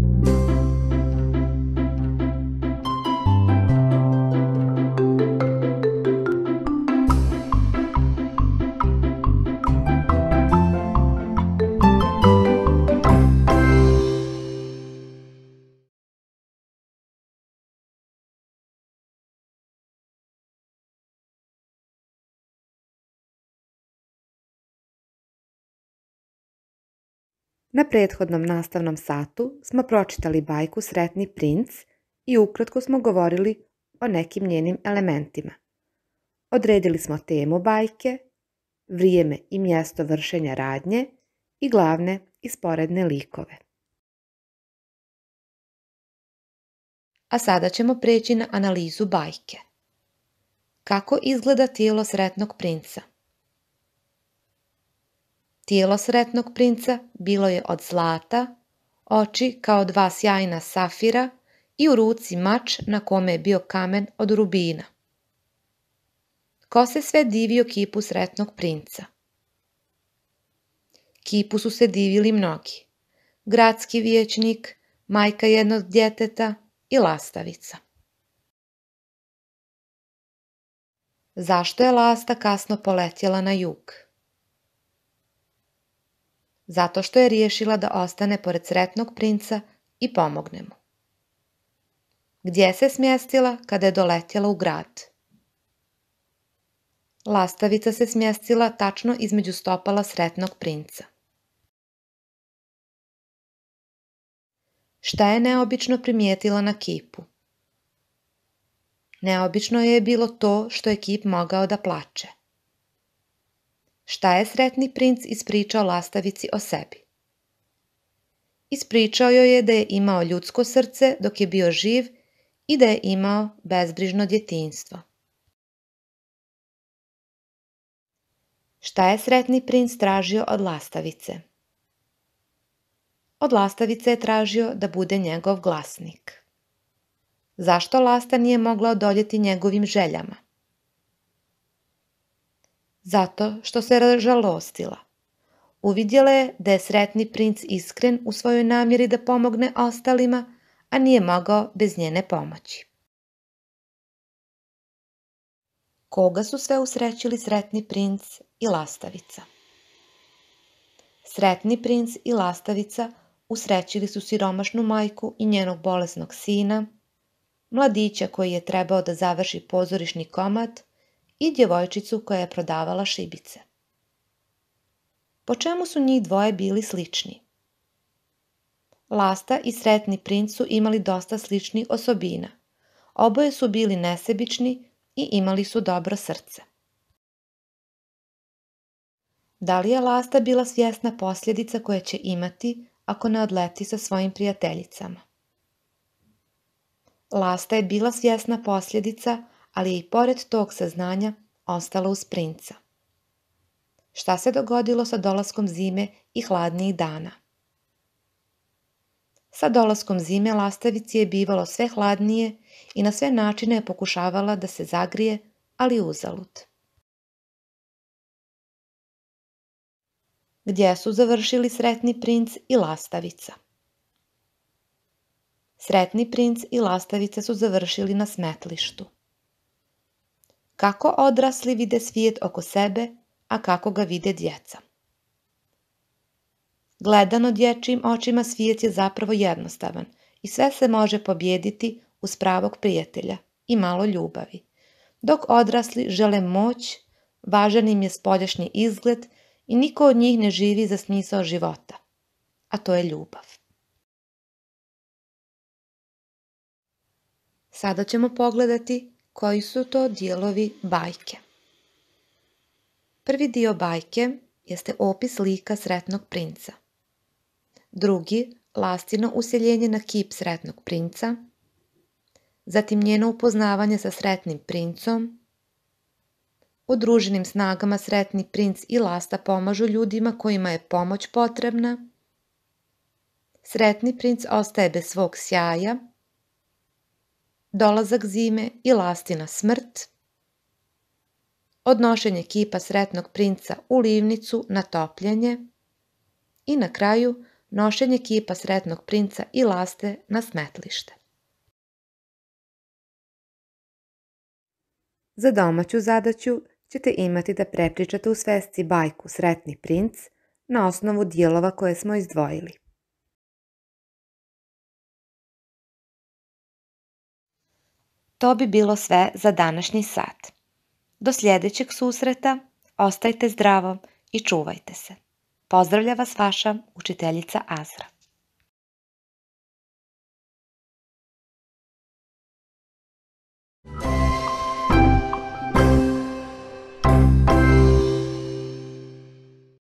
thank you Na prethodnom nastavnom satu smo pročitali bajku Sretni princ i ukratko smo govorili o nekim njenim elementima. Odredili smo temu bajke, vrijeme i mjesto vršenja radnje i glavne i sporedne likove. A sada ćemo preći na analizu bajke. Kako izgleda tijelo sretnog princa? Tijelo sretnog princa bilo je od zlata, oči kao dva sjajna safira i u ruci mač na kome je bio kamen od rubina. Ko se sve divio kipu sretnog princa? Kipu su se divili mnogi. Gradski vijećnik, majka jednog djeteta i lastavica. Zašto je lasta kasno poletjela na jug? zato što je riješila da ostane pored sretnog princa i pomogne mu. Gdje se smjestila kada je doletjela u grad? Lastavica se smjestila tačno između stopala sretnog princa. Šta je neobično primijetila na kipu? Neobično je bilo to što je kip mogao da plače šta je sretni princ ispričao lastavici o sebi. Ispričao joj je da je imao ljudsko srce dok je bio živ i da je imao bezbrižno djetinstvo. Šta je sretni princ tražio od lastavice? Od lastavice je tražio da bude njegov glasnik. Zašto lasta nije mogla odoljeti njegovim željama? zato što se žalostila. Uvidjela je da je sretni princ iskren u svojoj namjeri da pomogne ostalima, a nije mogao bez njene pomoći. Koga su sve usrećili sretni princ i lastavica? Sretni princ i lastavica usrećili su siromašnu majku i njenog bolesnog sina, mladića koji je trebao da završi pozorišni komad, i djevojčicu koja je prodavala šibice. Po čemu su njih dvoje bili slični? Lasta i sretni princ su imali dosta sličnih osobina. Oboje su bili nesebični i imali su dobro srce. Da li je Lasta bila svjesna posljedica koje će imati ako ne odleti sa svojim prijateljicama? Lasta je bila svjesna posljedica ali je i pored tog saznanja ostala uz princa. Šta se dogodilo sa dolaskom zime i hladnijih dana? Sa dolaskom zime lastavici je bivalo sve hladnije i na sve načine je pokušavala da se zagrije, ali uzalud. Gdje su završili sretni princ i lastavica? Sretni princ i lastavica su završili na smetlištu kako odrasli vide svijet oko sebe, a kako ga vide djeca. Gledano dječjim očima svijet je zapravo jednostavan i sve se može pobijediti uz pravog prijatelja i malo ljubavi. Dok odrasli žele moć, važan im je spolješnji izgled i niko od njih ne živi za smisao života, a to je ljubav. Sada ćemo pogledati koji su to dijelovi bajke. Prvi dio bajke jeste opis lika sretnog princa. Drugi, lastino useljenje na kip sretnog princa. Zatim njeno upoznavanje sa sretnim princom. U druženim snagama sretni princ i lasta pomažu ljudima kojima je pomoć potrebna. Sretni princ ostaje bez svog sjaja, dolazak zime i lastina smrt, odnošenje kipa sretnog princa u livnicu na topljenje i na kraju nošenje kipa sretnog princa i laste na smetlište. Za domaću zadaću ćete imati da prepričate u svesci bajku Sretni princ na osnovu dijelova koje smo izdvojili. To bi bilo sve za današnji sat. Do sljedećeg susreta, ostajte zdravo i čuvajte se. Pozdravlja vas vaša učiteljica Azra.